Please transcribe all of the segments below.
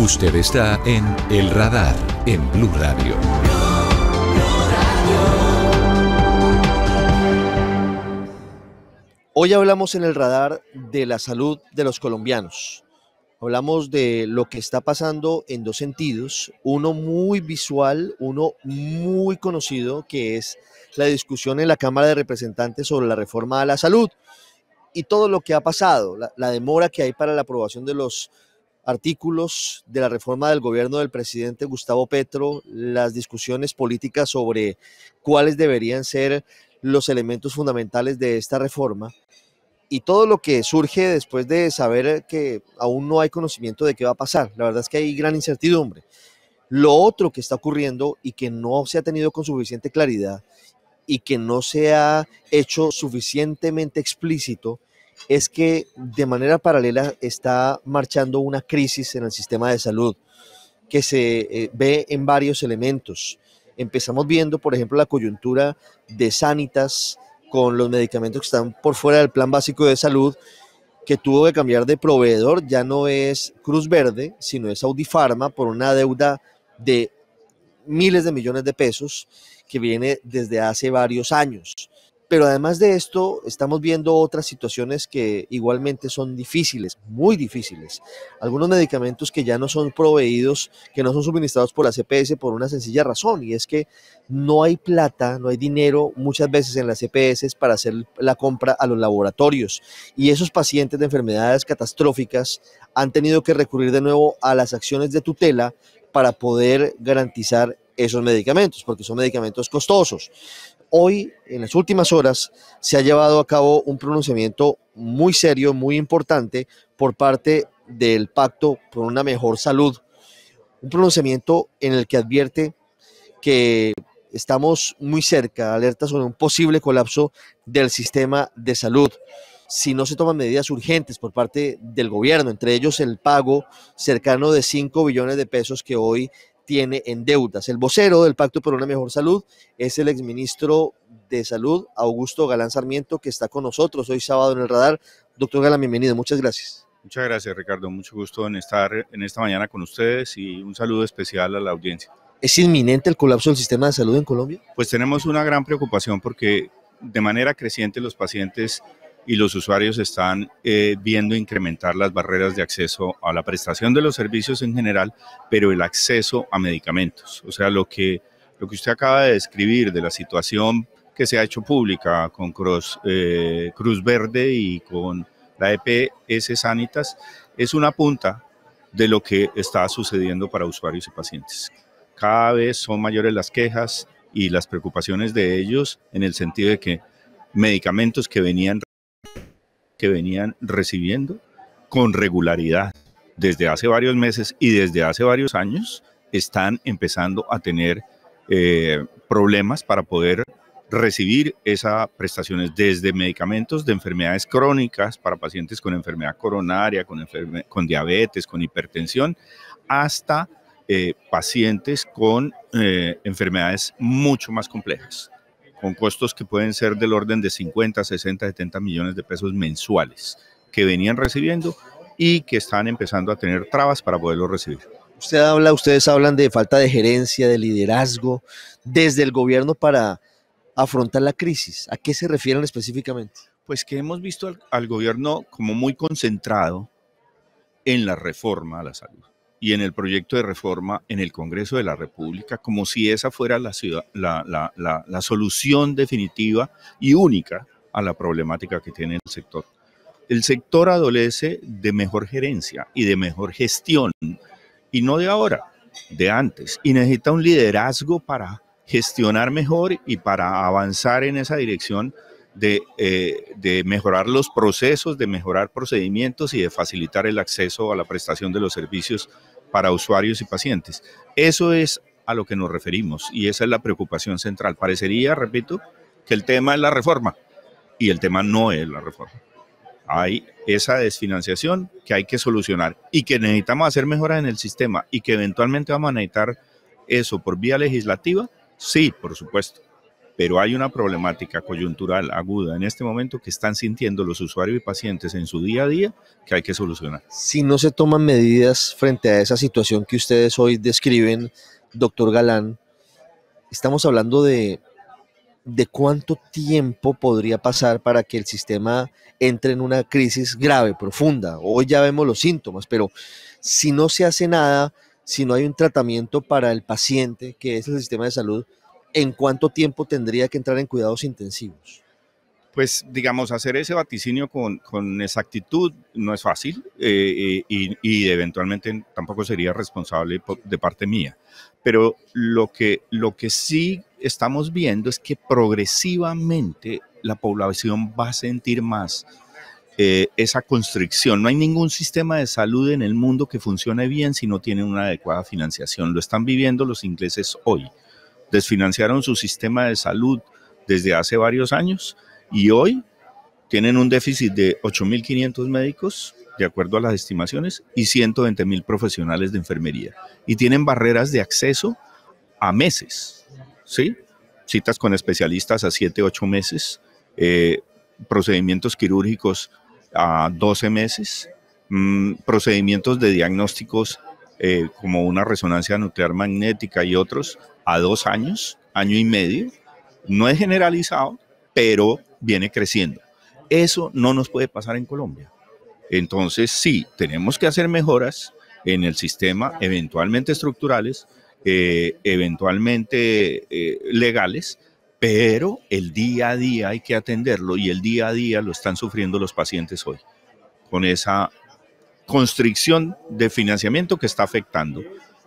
Usted está en El Radar, en Blue Radio. Hoy hablamos en el radar de la salud de los colombianos. Hablamos de lo que está pasando en dos sentidos, uno muy visual, uno muy conocido, que es la discusión en la Cámara de Representantes sobre la reforma a la salud y todo lo que ha pasado, la, la demora que hay para la aprobación de los artículos de la reforma del gobierno del presidente Gustavo Petro, las discusiones políticas sobre cuáles deberían ser los elementos fundamentales de esta reforma y todo lo que surge después de saber que aún no hay conocimiento de qué va a pasar. La verdad es que hay gran incertidumbre. Lo otro que está ocurriendo y que no se ha tenido con suficiente claridad y que no se ha hecho suficientemente explícito es que de manera paralela está marchando una crisis en el sistema de salud que se eh, ve en varios elementos. Empezamos viendo, por ejemplo, la coyuntura de Sanitas con los medicamentos que están por fuera del plan básico de salud, que tuvo que cambiar de proveedor, ya no es Cruz Verde, sino es Audifarma por una deuda de miles de millones de pesos que viene desde hace varios años. Pero además de esto, estamos viendo otras situaciones que igualmente son difíciles, muy difíciles. Algunos medicamentos que ya no son proveídos, que no son suministrados por la CPS por una sencilla razón, y es que no hay plata, no hay dinero muchas veces en las CPS para hacer la compra a los laboratorios. Y esos pacientes de enfermedades catastróficas han tenido que recurrir de nuevo a las acciones de tutela para poder garantizar esos medicamentos, porque son medicamentos costosos hoy, en las últimas horas, se ha llevado a cabo un pronunciamiento muy serio, muy importante por parte del Pacto por una Mejor Salud. Un pronunciamiento en el que advierte que estamos muy cerca, alerta sobre un posible colapso del sistema de salud si no se toman medidas urgentes por parte del gobierno, entre ellos el pago cercano de 5 billones de pesos que hoy tiene en deudas. El vocero del Pacto por una Mejor Salud es el exministro de Salud, Augusto Galán Sarmiento, que está con nosotros hoy sábado en el radar. Doctor Galán, bienvenido, muchas gracias. Muchas gracias, Ricardo. Mucho gusto en estar en esta mañana con ustedes y un saludo especial a la audiencia. ¿Es inminente el colapso del sistema de salud en Colombia? Pues tenemos una gran preocupación porque de manera creciente los pacientes y los usuarios están eh, viendo incrementar las barreras de acceso a la prestación de los servicios en general, pero el acceso a medicamentos. O sea, lo que, lo que usted acaba de describir de la situación que se ha hecho pública con Cruz, eh, Cruz Verde y con la EPS Sanitas es una punta de lo que está sucediendo para usuarios y pacientes. Cada vez son mayores las quejas y las preocupaciones de ellos en el sentido de que medicamentos que venían que venían recibiendo con regularidad desde hace varios meses y desde hace varios años están empezando a tener eh, problemas para poder recibir esas prestaciones desde medicamentos de enfermedades crónicas para pacientes con enfermedad coronaria, con, con diabetes, con hipertensión, hasta eh, pacientes con eh, enfermedades mucho más complejas con costos que pueden ser del orden de 50, 60, 70 millones de pesos mensuales que venían recibiendo y que están empezando a tener trabas para poderlo recibir. Usted habla, ustedes hablan de falta de gerencia, de liderazgo desde el gobierno para afrontar la crisis. ¿A qué se refieren específicamente? Pues que hemos visto al gobierno como muy concentrado en la reforma a la salud y en el proyecto de reforma en el Congreso de la República, como si esa fuera la, solución definitiva y única a la problemática que tiene el sector. El sector adolece de mejor gerencia y de mejor gestión, y no de ahora, de antes, y necesita un liderazgo para gestionar mejor y para avanzar en esa dirección eh, de, mejorar los procesos, de mejorar procedimientos y de facilitar el acceso a la prestación de los servicios para usuarios y pacientes. Eso es a lo que nos referimos y esa es la preocupación central. Parecería, repito, que el tema es la reforma y el tema no es la reforma. Hay esa desfinanciación que hay que solucionar y que necesitamos hacer mejoras en el sistema y que eventualmente vamos a necesitar eso por vía legislativa, sí, por supuesto pero hay una problemática coyuntural aguda en este momento que están sintiendo los usuarios y pacientes en su día a día que hay que solucionar. Si no se toman medidas frente a esa situación que ustedes hoy describen, doctor Galán, estamos hablando de, de cuánto tiempo podría pasar para que el sistema entre en una crisis grave, profunda. Hoy ya vemos los síntomas, pero si no se hace nada, si no hay un tratamiento para el paciente, que es el sistema de salud, ¿en cuánto tiempo tendría que entrar en cuidados intensivos? Pues digamos, hacer ese vaticinio con, exactitud no es fácil eh, eh, y, eventualmente tampoco sería responsable de parte mía. Pero lo que, sí estamos viendo es que progresivamente la población va a sentir más eh, esa constricción. No hay ningún sistema de salud en el mundo que funcione bien si no tiene una adecuada financiación. Lo están viviendo los ingleses hoy desfinanciaron su sistema de salud desde hace varios años y hoy tienen un déficit de 8.500 médicos, de acuerdo a las estimaciones, y 120.000 profesionales de enfermería. Y tienen barreras de acceso a meses, ¿sí? Citas con especialistas a 7, 8 meses, eh, procedimientos quirúrgicos a 12 meses, mm, procedimientos de diagnósticos eh, como una resonancia nuclear magnética y otros, a dos años, año y medio. No es generalizado, pero viene creciendo. Eso no nos puede pasar en Colombia. Entonces, sí, tenemos que hacer mejoras en el sistema, eventualmente estructurales, eh, eventualmente eh, legales, pero el día a día hay que atenderlo y el día a día lo están sufriendo los pacientes hoy con esa constricción de financiamiento que está afectando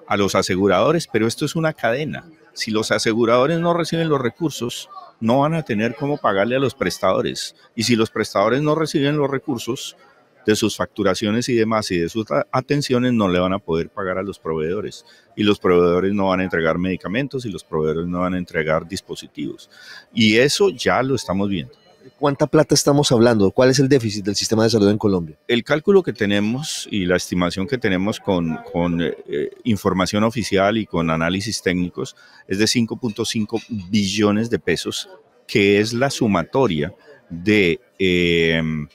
a los aseguradores, pero esto es una cadena. Si los aseguradores no reciben los recursos, no van a tener cómo pagarle a los prestadores. Y si los prestadores no reciben los recursos de sus facturaciones y demás y de sus atenciones, no le van a poder pagar a los proveedores. Y los proveedores no van a entregar medicamentos y los proveedores no van a entregar dispositivos. Y eso ya lo estamos viendo. ¿Cuánta plata estamos hablando? ¿Cuál es el déficit del sistema de salud en Colombia? El cálculo que tenemos y la estimación que tenemos con, eh, información oficial y con análisis técnicos es de 5.5 billones de pesos, que es la sumatoria de em,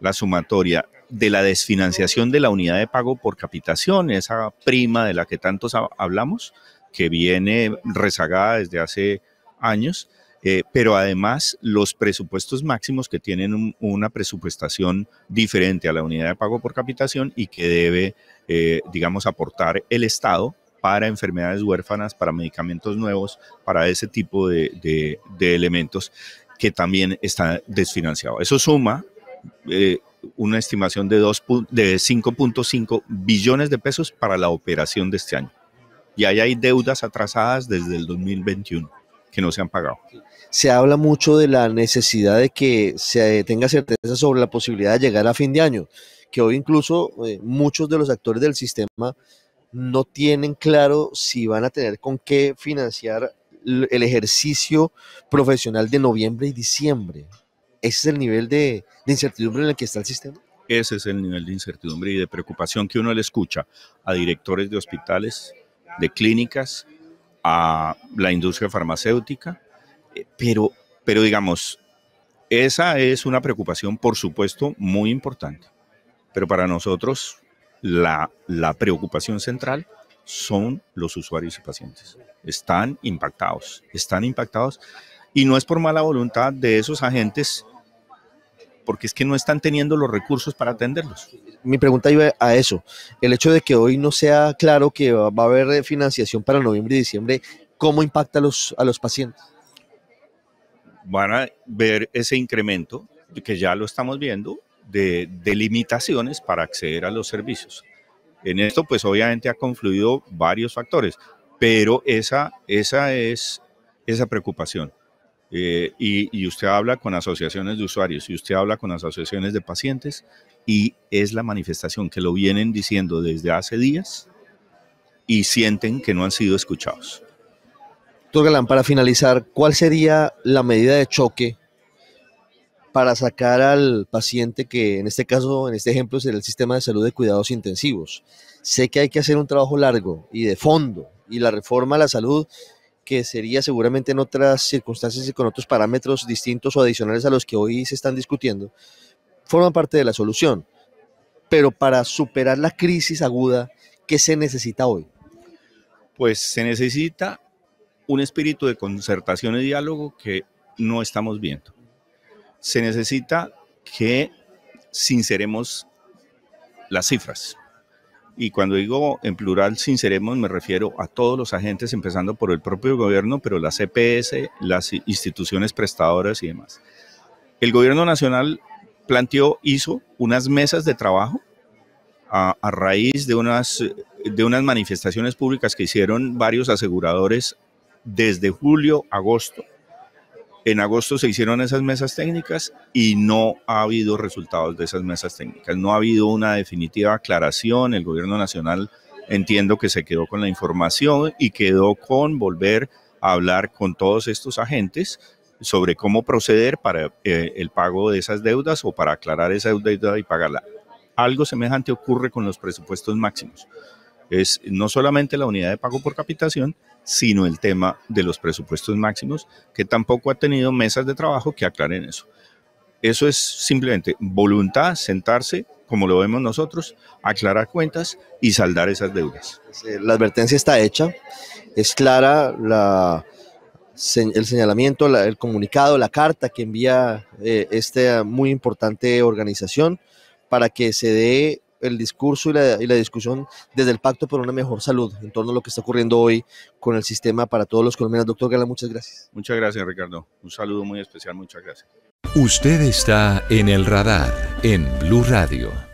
la sumatoria de la desfinanciación de la unidad de pago por capitación, esa prima de la que tantos hablamos, que viene rezagada desde hace años eh, pero además los presupuestos máximos que tienen una presupuestación diferente a la unidad de pago por capitación y que debe, eh, digamos, aportar el Estado para enfermedades huérfanas, para medicamentos nuevos, para ese tipo de, elementos que también está desfinanciado. Eso suma eh, una estimación de, de 5.5 billones de pesos para la operación de este año. Y ahí hay deudas atrasadas desde el 2021 que no se han pagado. Se habla mucho de la necesidad de que se tenga certeza sobre la posibilidad de llegar a fin de año, que hoy incluso eh, muchos de los actores del sistema no tienen claro si van a tener con qué financiar el ejercicio profesional de noviembre y diciembre. ¿Ese es el nivel de, de incertidumbre en el que está el sistema? Ese es el nivel de incertidumbre y de preocupación que uno le escucha a directores de hospitales, de clínicas, a la industria farmacéutica, eh, pero, pero digamos, esa es una preocupación, por supuesto, muy importante. Pero para nosotros, la, la preocupación central son los usuarios y pacientes. Están impactados, están impactados. Y no es por mala voluntad de esos agentes porque es que no están teniendo los recursos para atenderlos. Mi pregunta iba a eso. El hecho de que hoy no sea claro que va a haber eh, financiación para noviembre y diciembre, ¿cómo impacta a los, a los pacientes? Van a ver ese incremento, que ya lo estamos viendo, de, de limitaciones para acceder a los servicios. En esto, pues obviamente ha confluido varios factores, pero esa, esa es esa preocupación. Eh, y, usted habla con asociaciones de usuarios y usted habla con asociaciones de pacientes y es la manifestación que lo vienen diciendo desde hace días y sienten que no han sido escuchados. Doctor para finalizar, ¿cuál sería la medida de choque para sacar al paciente que en este caso, en este ejemplo, es el sistema de salud de cuidados intensivos? Sé que hay que hacer un trabajo largo y de fondo y la reforma a la salud que sería seguramente en otras circunstancias y con otros parámetros distintos o adicionales a los que hoy se están discutiendo, forman parte de la solución, pero para superar la crisis aguda, ¿qué se necesita hoy? Pues se necesita un espíritu de concertación y diálogo que no estamos viendo. Se necesita que sinceremos las cifras. Y cuando digo en plural sinceremos, me refiero a todos los agentes, empezando por el propio gobierno, pero las CPS, e las instituciones prestadoras y demás. El gobierno nacional planteó, hizo unas mesas de trabajo a, raíz de unas, de unas manifestaciones públicas que hicieron varios aseguradores desde julio, agosto, en agosto se hicieron esas mesas técnicas y no ha habido resultados de esas mesas técnicas. No ha habido una definitiva aclaración. El gobierno nacional entiendo que se quedó con la información y quedó con volver a hablar con todos estos agentes sobre cómo proceder para eh, el pago de esas deudas o para aclarar esa deuda y pagarla. Algo semejante ocurre con los presupuestos máximos es no solamente la unidad de pago por capitación, sino el tema de los presupuestos máximos, que tampoco ha tenido mesas de trabajo que aclaren eso. Eso es simplemente voluntad, sentarse, como lo vemos nosotros, aclarar cuentas y saldar esas deudas. La advertencia está hecha, es clara la, el señalamiento, el comunicado, la carta que envía eh, esta muy importante organización para que se dé el discurso y la, discusión desde el Pacto por una Mejor Salud en torno a lo que está ocurriendo hoy con el sistema para todos los colombianos. Doctor Gala, muchas gracias. Muchas gracias, Ricardo. Un saludo muy especial, muchas gracias. Usted está en el radar en Blue Radio.